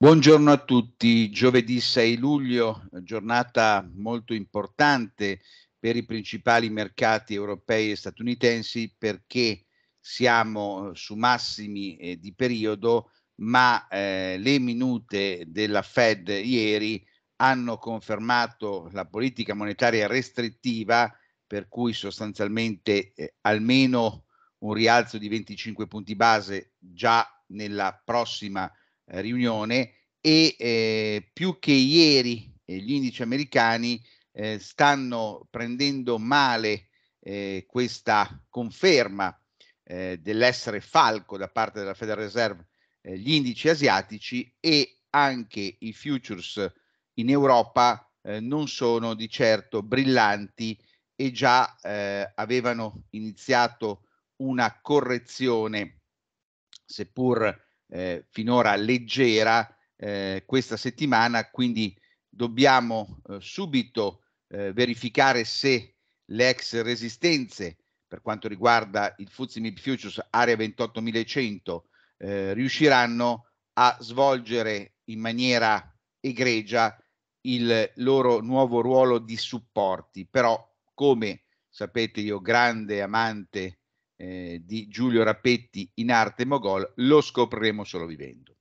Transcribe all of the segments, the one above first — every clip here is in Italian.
Buongiorno a tutti, giovedì 6 luglio, giornata molto importante per i principali mercati europei e statunitensi perché siamo su massimi eh, di periodo, ma eh, le minute della Fed ieri hanno confermato la politica monetaria restrittiva, per cui sostanzialmente eh, almeno un rialzo di 25 punti base già nella prossima eh, riunione e eh, più che ieri eh, gli indici americani eh, stanno prendendo male eh, questa conferma eh, dell'essere falco da parte della Federal Reserve gli indici asiatici e anche i futures in Europa non sono di certo brillanti e già avevano iniziato una correzione seppur eh, finora leggera eh, questa settimana, quindi dobbiamo eh, subito eh, verificare se le ex resistenze per quanto riguarda il FTSE MIB Futures area 28.100 eh, riusciranno a svolgere in maniera egregia il loro nuovo ruolo di supporti, però come sapete io grande amante eh, di Giulio Rappetti in arte Mogol lo scopriremo solo vivendo.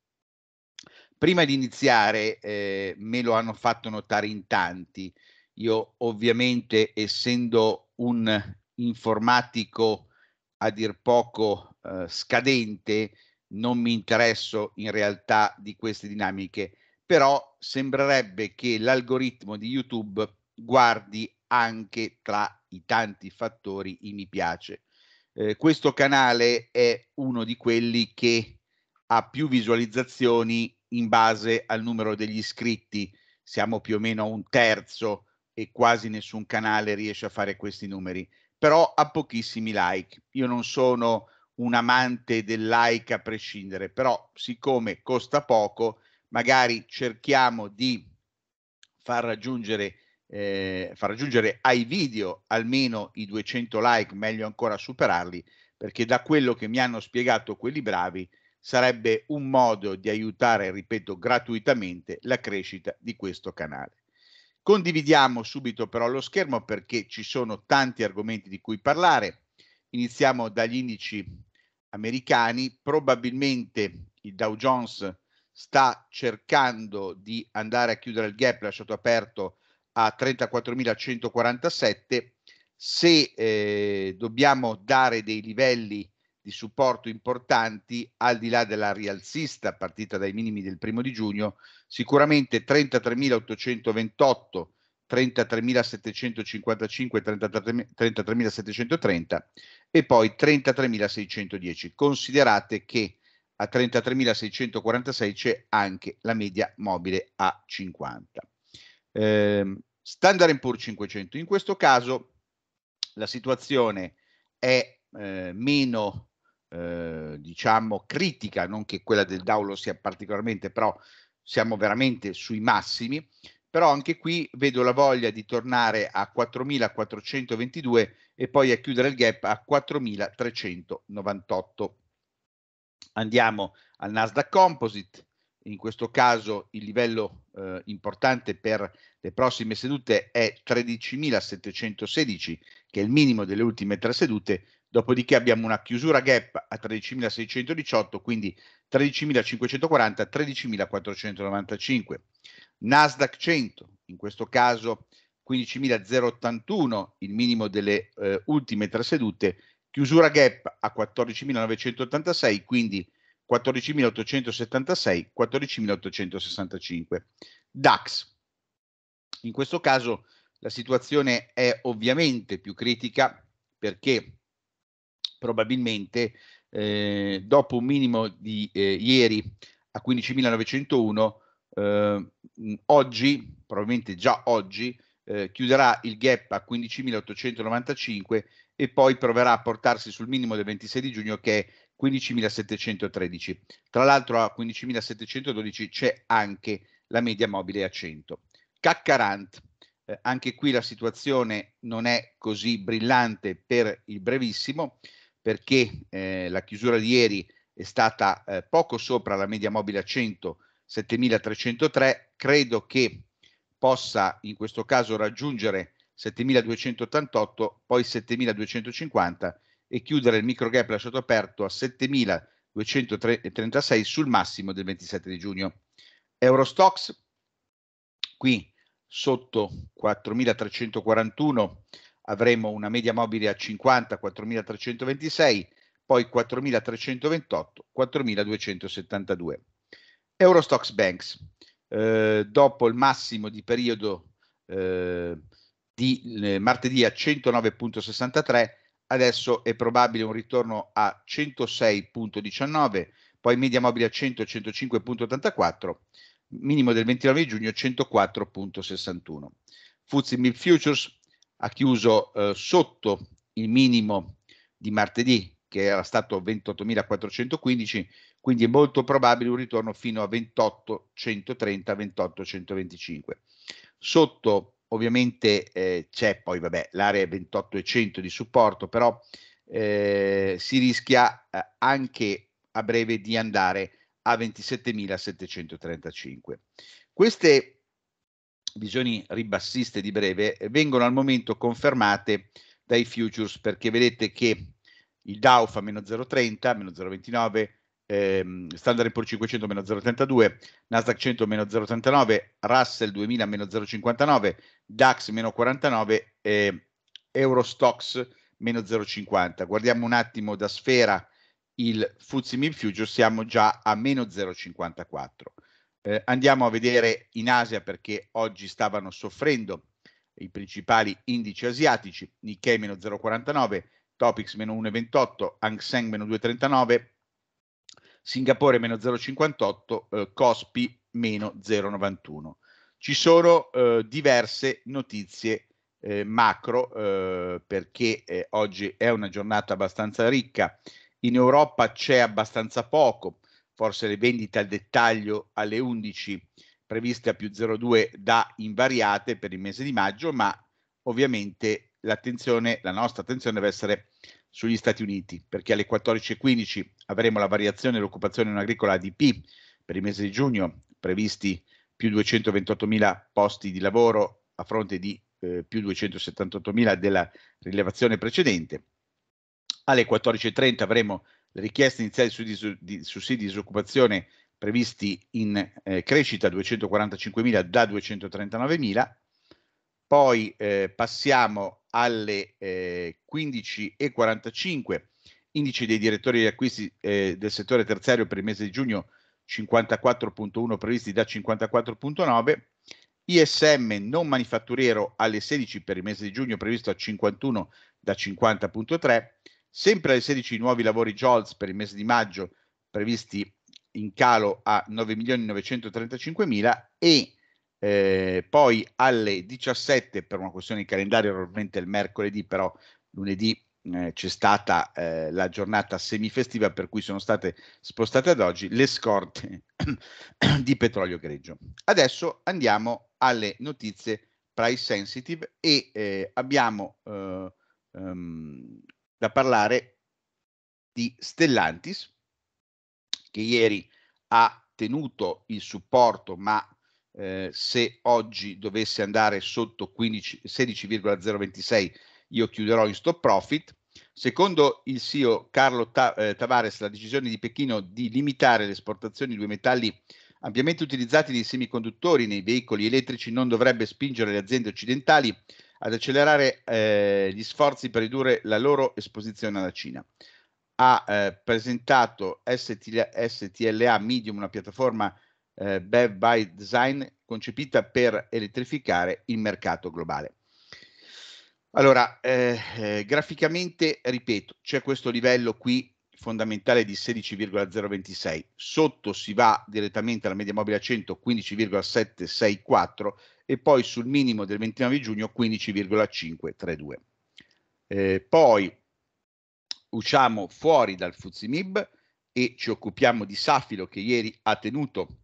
Prima di iniziare eh, me lo hanno fatto notare in tanti, io ovviamente essendo un informatico a dir poco eh, scadente non mi interesso in realtà di queste dinamiche, però sembrerebbe che l'algoritmo di YouTube guardi anche tra i tanti fattori i mi piace eh, questo canale è uno di quelli che ha più visualizzazioni in base al numero degli iscritti, siamo più o meno a un terzo e quasi nessun canale riesce a fare questi numeri, però ha pochissimi like. Io non sono un amante del like a prescindere, però siccome costa poco, magari cerchiamo di far raggiungere eh, far raggiungere ai video almeno i 200 like, meglio ancora superarli, perché da quello che mi hanno spiegato quelli bravi sarebbe un modo di aiutare, ripeto, gratuitamente la crescita di questo canale. Condividiamo subito però lo schermo perché ci sono tanti argomenti di cui parlare. Iniziamo dagli indici americani, probabilmente il Dow Jones sta cercando di andare a chiudere il gap lasciato aperto a 34.147. Se eh, dobbiamo dare dei livelli di supporto importanti, al di là della rialzista partita dai minimi del primo di giugno, sicuramente 33.828 33.755, 33.730 e poi 33.610. Considerate che a 33.646 c'è anche la media mobile a 50. Eh, Standard Poor's 500, in questo caso la situazione è eh, meno eh, diciamo critica, non che quella del Dow lo sia particolarmente, però siamo veramente sui massimi, però anche qui vedo la voglia di tornare a 4.422 e poi a chiudere il gap a 4.398. Andiamo al Nasdaq Composite, in questo caso il livello eh, importante per le prossime sedute è 13.716, che è il minimo delle ultime tre sedute, dopodiché abbiamo una chiusura gap a 13.618, quindi 13.540, 13.495. Nasdaq 100, in questo caso 15.081, il minimo delle eh, ultime tre sedute, chiusura gap a 14.986, quindi 14.876, 14.865. DAX. In questo caso la situazione è ovviamente più critica perché probabilmente eh, dopo un minimo di eh, ieri a 15.901, eh, oggi, probabilmente già oggi, eh, chiuderà il gap a 15.895 e poi proverà a portarsi sul minimo del 26 di giugno che è 15.713. Tra l'altro a 15.712 c'è anche la media mobile a 100. CAC 40, eh, anche qui la situazione non è così brillante per il brevissimo perché eh, la chiusura di ieri è stata eh, poco sopra la media mobile a 100, 7.303, credo che possa in questo caso raggiungere 7.288, poi 7.250 e chiudere il micro gap lasciato aperto a 7.236 sul massimo del 27 di giugno. Eurostox qui sotto 4.341 avremo una media mobile a 50, 4.326, poi 4.328, 4.272. Eurostox Banks, eh, dopo il massimo di periodo eh, di eh, martedì a 109.63, adesso è probabile un ritorno a 106.19, poi media mobile a 100 105.84, minimo del 29 giugno 104.61. Fuzzi Mil Futures ha chiuso eh, sotto il minimo di martedì che era stato 28.415, quindi è molto probabile un ritorno fino a 28.130, 28.125. Sotto ovviamente eh, c'è poi vabbè, l'area 100 di supporto, però eh, si rischia eh, anche a breve di andare a 27.735. Queste visioni ribassiste di breve vengono al momento confermate dai futures perché vedete che il Dow fa meno 0,30, meno 0,29, ehm, Standard Poor's 500 meno 0,32, Nasdaq 100 meno 0,39, Russell 2000 meno 0,59, DAX meno 49 eh, Eurostox meno 0,50. Guardiamo un attimo da sfera il Fuzzi Mid Future, siamo già a meno 0,54. Eh, andiamo a vedere in Asia perché oggi stavano soffrendo i principali indici asiatici, Nikkei meno 0,49, Topics meno 1,28, Hang Seng meno 2,39, Singapore meno 0,58, eh, Cospi meno 0,91. Ci sono eh, diverse notizie eh, macro eh, perché eh, oggi è una giornata abbastanza ricca. In Europa c'è abbastanza poco, forse le vendite al dettaglio alle 11 previste a più 0,2 da invariate per il mese di maggio, ma ovviamente l'attenzione, la nostra attenzione deve essere sugli Stati Uniti, perché alle 14.15 avremo la variazione dell'occupazione non agricola ADP per il mese di giugno, previsti più 228.000 posti di lavoro a fronte di eh, più 278.000 della rilevazione precedente. Alle 14.30 avremo le richieste iniziali sui dis- di sussidi di disoccupazione previsti in eh, crescita 245.000 da 239.000. Poi eh, passiamo alle eh, 15.45. Indice dei direttori di acquisti eh, del settore terziario per il mese di giugno 54.1 previsti da 54.9. ISM non manifatturiero alle 16 per il mese di giugno previsto a 51 da 50.3. Sempre alle 16 nuovi lavori JOLS per il mese di maggio previsti in calo a 9.935.000 e eh, poi alle 17 per una questione di calendario, probabilmente il mercoledì, però lunedì eh, c'è stata eh, la giornata semifestiva per cui sono state spostate ad oggi le scorte di petrolio greggio. Adesso andiamo alle notizie price sensitive e eh, abbiamo um, da parlare di Stellantis che ieri ha tenuto il supporto ma eh, se oggi dovesse andare sotto 16,026 io chiuderò in stop profit. Secondo il CEO Carlo Ta- eh, Tavares, la decisione di Pechino di limitare le esportazioni di due metalli ampiamente utilizzati nei semiconduttori nei veicoli elettrici non dovrebbe spingere le aziende occidentali ad accelerare eh, gli sforzi per ridurre la loro esposizione alla Cina. Ha eh, presentato STL- STLA Medium, una piattaforma eh, BEV by Design concepita per elettrificare il mercato globale. Allora, eh, eh graficamente, ripeto, c'è questo livello qui fondamentale di 16,026, sotto si va direttamente alla media mobile a 100 15,764 e poi sul minimo del 29 giugno 15,532. Eh, poi usciamo fuori dal Fuzimib e ci occupiamo di Safilo che ieri ha tenuto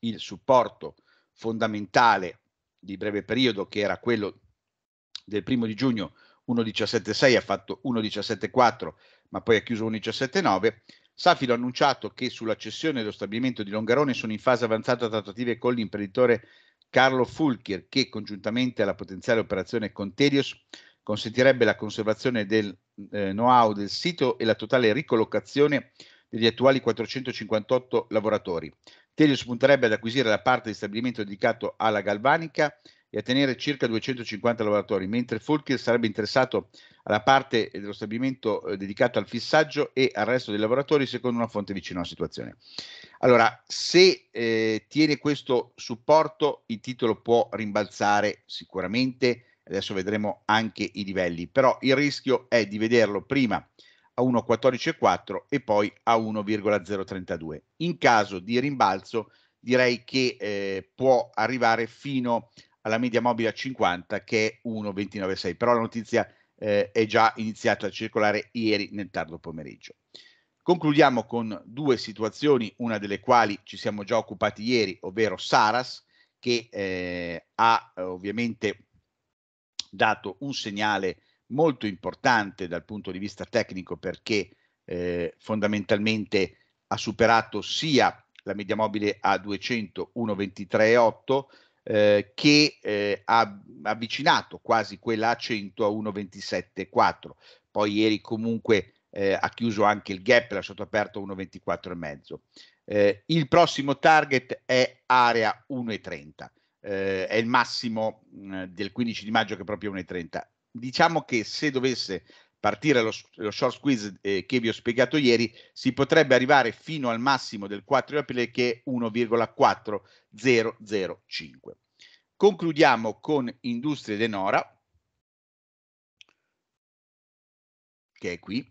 il supporto fondamentale di breve periodo che era quello del primo di giugno 1.17.6 ha fatto 1.17.4 ma poi ha chiuso 1.17.9 Safilo ha annunciato che sulla cessione dello stabilimento di Longarone sono in fase avanzata trattative con l'imprenditore Carlo Fulcher che congiuntamente alla potenziale operazione con Telios consentirebbe la conservazione del eh, know-how del sito e la totale ricollocazione degli attuali 458 lavoratori. Telio spunterebbe ad acquisire la parte di stabilimento dedicato alla galvanica e a tenere circa 250 lavoratori, mentre Folker sarebbe interessato alla parte dello stabilimento eh, dedicato al fissaggio e al resto dei lavoratori, secondo una fonte vicina alla situazione. Allora, se eh, tiene questo supporto, il titolo può rimbalzare sicuramente, adesso vedremo anche i livelli, però il rischio è di vederlo prima a 1,14,4 e poi a 1,032. In caso di rimbalzo direi che eh, può arrivare fino alla media mobile a 50 che è 1,296, però la notizia eh, è già iniziata a circolare ieri nel tardo pomeriggio. Concludiamo con due situazioni, una delle quali ci siamo già occupati ieri, ovvero Saras, che eh, ha ovviamente dato un segnale molto importante dal punto di vista tecnico perché eh, fondamentalmente ha superato sia la media mobile a 200 1,23,8 eh, che eh, ha avvicinato quasi quella a 100 a 1,27,4. Poi ieri comunque eh, ha chiuso anche il gap, lasciato aperto 1,24,5. Eh, il prossimo target è area 1,30. Eh, è il massimo mh, mm, del 15 di maggio che è proprio 1,30 diciamo che se dovesse partire lo, lo short squeeze eh, che vi ho spiegato ieri, si potrebbe arrivare fino al massimo del 4 di aprile che è 1,4005. Concludiamo con Industrie Denora, che è qui.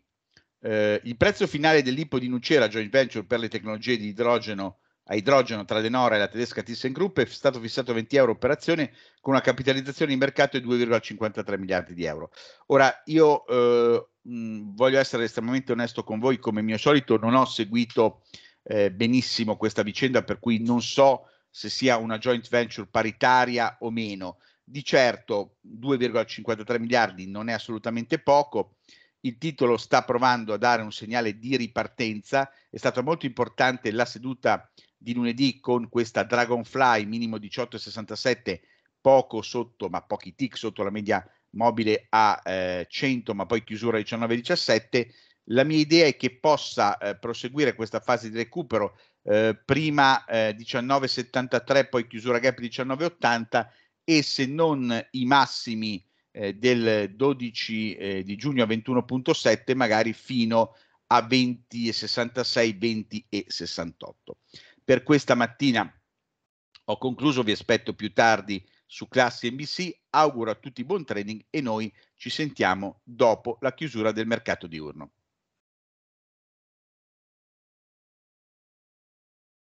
Eh, il prezzo finale dell'IPO di Nucera, joint venture per le tecnologie di idrogeno a idrogeno tra Denora e la tedesca ThyssenKrupp è stato fissato 20 euro per azione con una capitalizzazione di mercato di 2,53 miliardi di euro. Ora, io eh, mh, mm, voglio essere estremamente onesto con voi, come mio solito non ho seguito eh, benissimo questa vicenda, per cui non so se sia una joint venture paritaria o meno. Di certo 2,53 miliardi non è assolutamente poco, il titolo sta provando a dare un segnale di ripartenza, è stata molto importante la seduta di lunedì con questa Dragonfly minimo 18,67 poco sotto ma pochi tick sotto la media mobile a eh, 100 ma poi chiusura 19,17 la mia idea è che possa eh, proseguire questa fase di recupero eh, prima 19,73 eh, poi chiusura gap 19,80 e se non i massimi eh, del 12 eh, di giugno a 21,7 magari fino a 20,66 20,68 per questa mattina. Ho concluso, vi aspetto più tardi su Classi NBC, auguro a tutti buon trading e noi ci sentiamo dopo la chiusura del mercato diurno.